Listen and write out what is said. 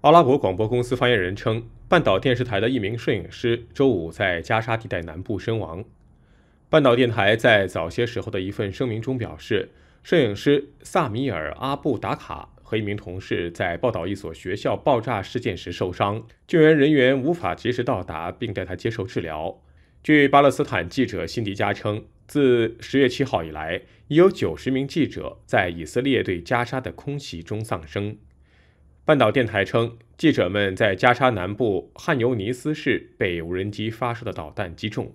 阿拉伯广播公司发言人称，半岛电视台的一名摄影师周五在加沙地带南部身亡。半岛电台在早些时候的一份声明中表示，摄影师萨米尔·阿布达卡和一名同事在报道一所学校爆炸事件时受伤，救援人员无法及时到达并带他接受治疗。据巴勒斯坦记者辛迪加称，自十月七号以来，已有九十名记者在以色列对加沙的空袭中丧生。半岛电台称，记者们在加沙南部汉尤尼斯市被无人机发射的导弹击中。